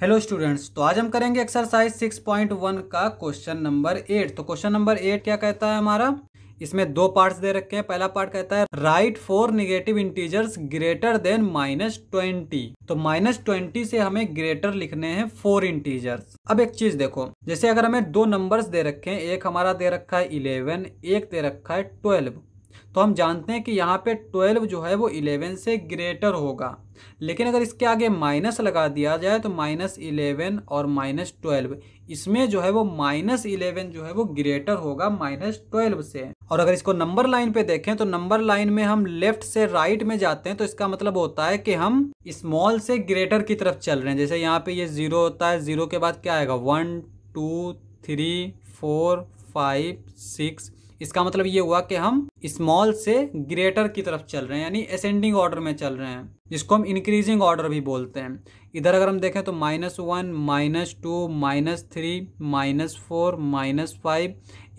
hello students तो आज हम करेंगे एक्सरसाइज 6.1 का क्वेश्चन नंबर एट तो क्वेश्चन नंबर एट क्या कहता है हमारा इसमें दो पार्ट्स दे रखे हैं पहला पार्ट कहता है write four negative integers greater than minus twenty तो माइनस ट्वेंटी से हमें ग्रेटर लिखने हैं फोर इंटीजर्स अब एक चीज देखो जैसे अगर हमें दो नंबर्स दे रखे हैं एक हमारा दे रखा है इलेवन एक दे रखा है ट्वेल्व तो हम जानते हैं कि यहाँ पे ट्वेल्व जो है वो इलेवन से ग्रेटर होगा लेकिन अगर इसके आगे माइनस लगा दिया जाए तो माइनस इलेवन और माइनस ट्वेल्व इसमें जो है वो माइनस इलेवन जो है वो ग्रेटर होगा माइनस ट्वेल्व से और अगर इसको नंबर लाइन पे देखें तो नंबर लाइन में हम लेफ्ट से राइट में जाते हैं तो इसका मतलब होता है कि हम स्मॉल से ग्रेटर की तरफ चल रहे हैं जैसे यहाँ पे ये जीरो होता है जीरो के बाद क्या आएगा one two three four five six इसका मतलब ये हुआ कि हम स्मॉल से ग्रेटर की तरफ चल रहे हैं यानी असेंडिंग ऑर्डर में चल रहे हैं जिसको हम इंक्रीजिंग ऑर्डर भी बोलते हैं इधर अगर हम देखें तो minus one minus two minus three minus four minus five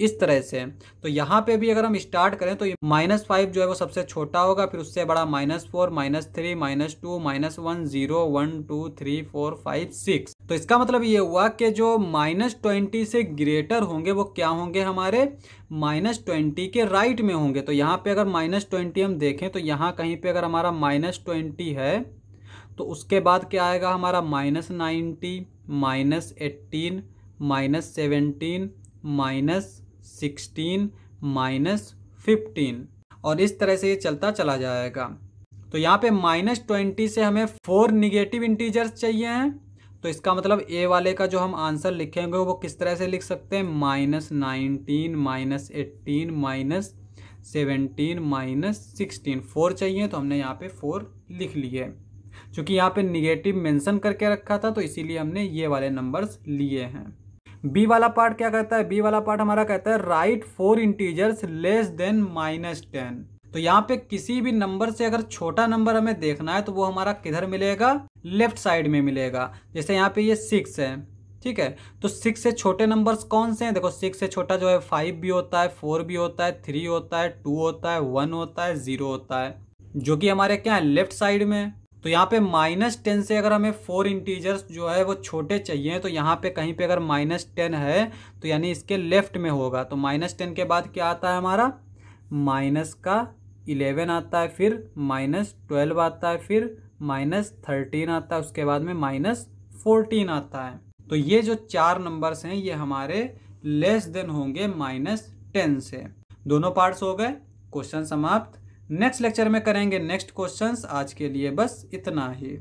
इस तरह से तो यहाँ पे भी अगर हम स्टार्ट करें तो माइनस फाइव जो है वो सबसे छोटा होगा फिर उससे बड़ा minus four minus three minus two minus one zero one two three four five six तो इसका मतलब ये हुआ कि जो माइनस ट्वेंटी से ग्रेटर होंगे वो क्या होंगे हमारे माइनस ट्वेंटी के राइट में होंगे तो यहाँ पे अगर माइनस ट्वेंटी हम देखें तो यहाँ कहीं पे अगर हमारा माइनस ट्वेंटी नाइन्टी है तो उसके बाद क्या आएगा हमारा minus ninety minus eighteen minus seventeen minus sixteen minus fifteen और इस तरह से ये चलता चला जाएगा तो यहाँ पे माइनस ट्वेंटी से हमें फोर निगेटिव इंटीजर्स चाहिए हैं तो इसका मतलब ए वाले का जो हम आंसर लिखेंगे वो किस तरह से लिख सकते हैं minus nineteen minus eighteen minus seventeen minus sixteen four चाहिए तो हमने यहाँ पे फोर लिख लिए चूँकि यहाँ पे निगेटिव मेंशन करके रखा था तो इसीलिए हमने ये वाले नंबर्स लिए हैं बी वाला पार्ट क्या कहता है बी वाला पार्ट हमारा कहता है write four integers less than minus ten तो यहाँ पे किसी भी नंबर से अगर छोटा नंबर हमें देखना है तो वो हमारा किधर मिलेगा लेफ्ट साइड में मिलेगा जैसे यहाँ पे ये सिक्स है ठीक है तो सिक्स से छोटे नंबर्स कौन से हैं देखो सिक्स से छोटा जो है फाइव भी होता है फोर भी होता है थ्री होता है टू होता है वन होता है ज़ीरो होता है जो कि हमारे क्या है लेफ्ट साइड में तो यहाँ पे माइनस टेन से अगर हमें फोर इंटीजर्स जो है वो छोटे चाहिए तो यहाँ पे कहीं पे अगर माइनस टेन है तो यानी इसके लेफ्ट में होगा तो माइनस टेन के बाद क्या आता है हमारा माइनस का इलेवन आता है फिर माइनस ट्वेल्व आता है फिर माइनस थर्टीन आता है उसके बाद में माइनस फोर्टीन आता है तो ये जो चार नंबर्स हैं ये हमारे लेस देन होंगे माइनस टेन से दोनों पार्ट्स हो गए क्वेश्चन समाप्त नेक्स्ट लेक्चर में करेंगे नेक्स्ट क्वेश्चंस आज के लिए बस इतना ही